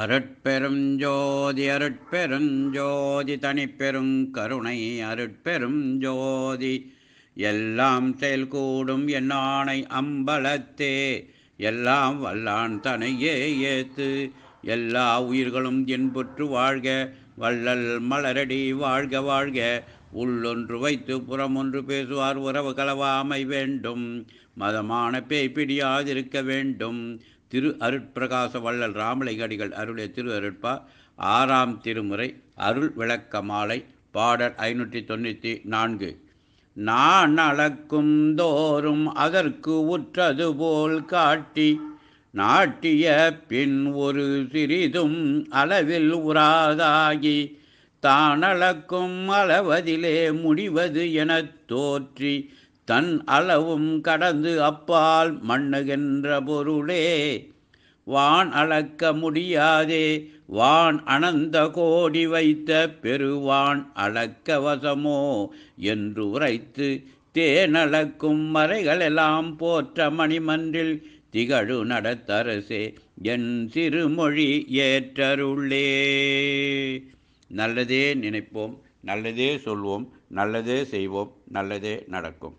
அருட்பெருஞ்சோதி அருட்பெருஞ்சோதி ஜோதி தனிப்பெரும் கருணை அருட்பெரும் ஜோதி எல்லாம் செயல் கூடும் என் ஆணை அம்பலத்தே எல்லாம் வல்லான் தனையே ஏத்து எல்லா உயிர்களும் இன்புற்று வாழ்க வள்ளல் மலரடி வாழ்க வாழ்க உள்ளொன்று வைத்து புறமொன்று பேசுவார் உறவு கலவாமை வேண்டும் மதமான பேய் பிடியாதிருக்க வேண்டும் திரு அருட்பிரகாச வள்ளல் ராமலிங்கடிகள் அருளிய திரு அருட்பா ஆறாம் திருமுறை அருள் விளக்க மாலை பாடல் ஐநூற்றி தொண்ணூற்றி நான்கு நான் அளக்கும் தோறும் அதற்கு உற்றது போல் காட்டி நாட்டிய பின் ஒரு சிறிதும் அளவில் உராதாகி தானளக்கும் அளவதிலே முடிவது எனத் தோற்றி தன் அளவும் கடந்து அப்பால் மண்ணுகின்ற பொருளே வான் அளக்க முடியாதே வான் அனந்த கோடி வைத்த பெருவான் அளக்க வசமோ என்று உரைத்து தேனளக்கும் மறைகளெல்லாம் போற்ற மணிமன்றில் திகழு நடத்தரசே என் சிறுமொழி ஏற்றருள்ளே நல்லதே நினைப்போம் நல்லதே சொல்வோம் நல்லதே செய்வோம் நல்லதே நடக்கும்